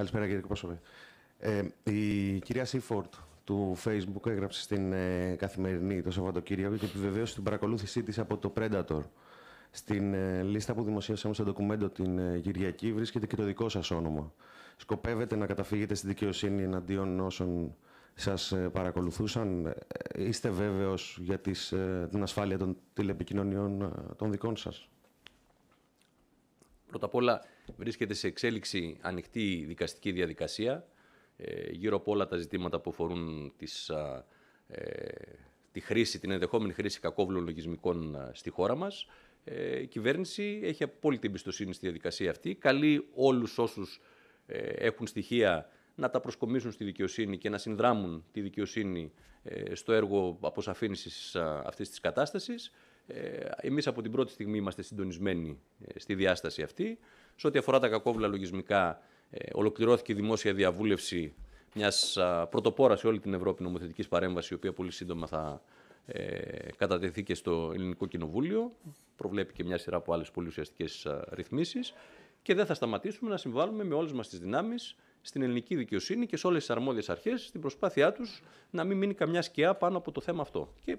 Καλησπέρα κύριε Κόσοβε. Ε, η κυρία Σίφορτ του Facebook έγραψε στην ε, Καθημερινή το Σαββατοκύριακο και επιβεβαίωσε την παρακολούθησή της από το Predator. Στην ε, λίστα που δημοσιεύσαμε στο ντοκουμέντο την ε, Κυριακή βρίσκεται και το δικό σας όνομα. Σκοπεύετε να καταφύγετε στη δικαιοσύνη εναντίον όσων σας ε, παρακολουθούσαν. Είστε βέβαιος για τις, την ασφάλεια των τηλεπικοινωνιών των δικών σας. Πρώτα απ' όλα βρίσκεται σε εξέλιξη ανοιχτή δικαστική διαδικασία ε, γύρω από όλα τα ζητήματα που αφορούν τις, ε, τη χρήση, την ενδεχόμενη χρήση κακόβλων λογισμικών στη χώρα μας. Ε, η κυβέρνηση έχει απόλυτη εμπιστοσύνη στη διαδικασία αυτή. Καλεί όλους όσους έχουν στοιχεία να τα προσκομίσουν στη δικαιοσύνη και να συνδράμουν τη δικαιοσύνη στο έργο αποσαφήνισης αυτής της κατάστασης. Ε, εμείς από την πρώτη στιγμή είμαστε συντονισμένοι ε, στη διάσταση αυτή. Σε ό,τι αφορά τα κακόβουλα λογισμικά, ε, ολοκληρώθηκε η δημόσια διαβούλευση μιας πρωτοπόρα σε όλη την Ευρώπη νομοθετικής παρέμβασης, η οποία πολύ σύντομα θα κατατεθεί και στο Ελληνικό Κοινοβούλιο. Προβλέπει και μια σειρά από άλλες πολύ ουσιαστικές ρυθμίσεις. Και δεν θα σταματήσουμε να συμβάλλουμε με όλες μας τις δυνάμεις στην ελληνική δικαιοσύνη και σε όλες τις αρμόδιες αρχές στην προσπάθειά τους να μην μείνει καμιά σκιά πάνω από το θέμα αυτό. Και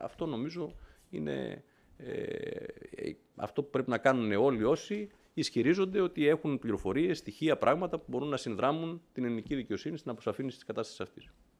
αυτό νομίζω είναι ε, ε, αυτό που πρέπει να κάνουν όλοι όσοι ισχυρίζονται ότι έχουν πληροφορίες, στοιχεία, πράγματα που μπορούν να συνδράμουν την ελληνική δικαιοσύνη στην αποσαφήνιση της κατάστασης αυτής.